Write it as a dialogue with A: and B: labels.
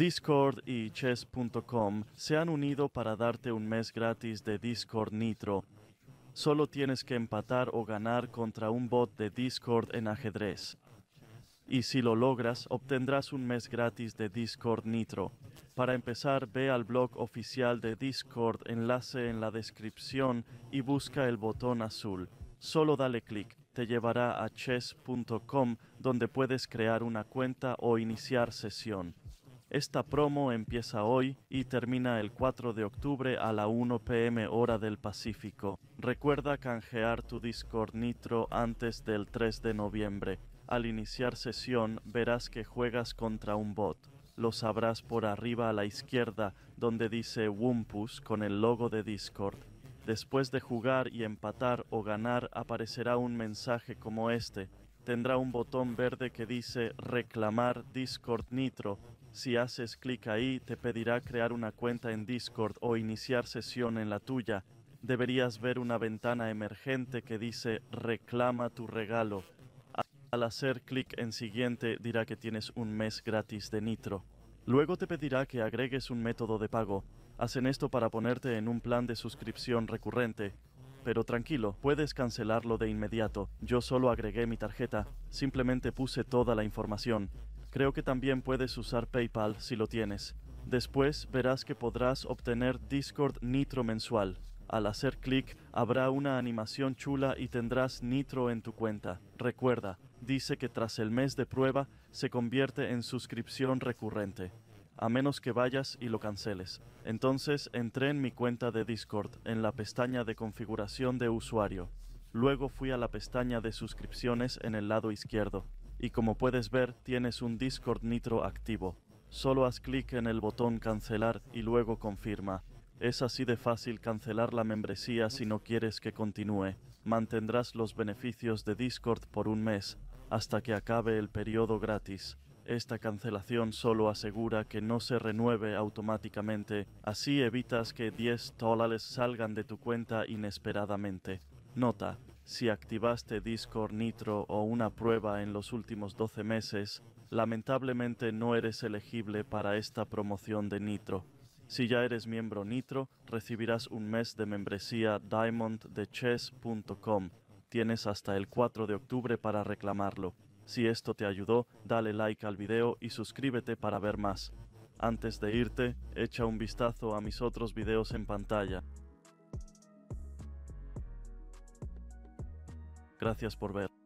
A: Discord y chess.com se han unido para darte un mes gratis de Discord Nitro. Solo tienes que empatar o ganar contra un bot de Discord en ajedrez. Y si lo logras, obtendrás un mes gratis de Discord Nitro. Para empezar, ve al blog oficial de Discord, enlace en la descripción, y busca el botón azul. Solo dale clic, te llevará a chess.com donde puedes crear una cuenta o iniciar sesión. Esta promo empieza hoy y termina el 4 de octubre a la 1 pm hora del Pacífico. Recuerda canjear tu Discord Nitro antes del 3 de noviembre. Al iniciar sesión verás que juegas contra un bot. Lo sabrás por arriba a la izquierda donde dice Wumpus con el logo de Discord. Después de jugar y empatar o ganar aparecerá un mensaje como este. Tendrá un botón verde que dice Reclamar Discord Nitro si haces clic ahí, te pedirá crear una cuenta en Discord o iniciar sesión en la tuya. Deberías ver una ventana emergente que dice Reclama tu regalo. Al hacer clic en Siguiente dirá que tienes un mes gratis de Nitro. Luego te pedirá que agregues un método de pago. Hacen esto para ponerte en un plan de suscripción recurrente. Pero tranquilo, puedes cancelarlo de inmediato. Yo solo agregué mi tarjeta, simplemente puse toda la información. Creo que también puedes usar PayPal si lo tienes. Después verás que podrás obtener Discord Nitro mensual. Al hacer clic habrá una animación chula y tendrás Nitro en tu cuenta. Recuerda, dice que tras el mes de prueba se convierte en suscripción recurrente. A menos que vayas y lo canceles. Entonces entré en mi cuenta de Discord, en la pestaña de configuración de usuario. Luego fui a la pestaña de suscripciones en el lado izquierdo y como puedes ver tienes un Discord Nitro activo. Solo haz clic en el botón cancelar y luego confirma. Es así de fácil cancelar la membresía si no quieres que continúe. Mantendrás los beneficios de Discord por un mes, hasta que acabe el periodo gratis. Esta cancelación solo asegura que no se renueve automáticamente, así evitas que 10 dólares salgan de tu cuenta inesperadamente. Nota, si activaste Discord Nitro o una prueba en los últimos 12 meses, lamentablemente no eres elegible para esta promoción de Nitro. Si ya eres miembro Nitro, recibirás un mes de membresía DiamondTheChess.com. Tienes hasta el 4 de octubre para reclamarlo. Si esto te ayudó, dale like al video y suscríbete para ver más. Antes de irte, echa un vistazo a mis otros videos en pantalla. Gracias por ver.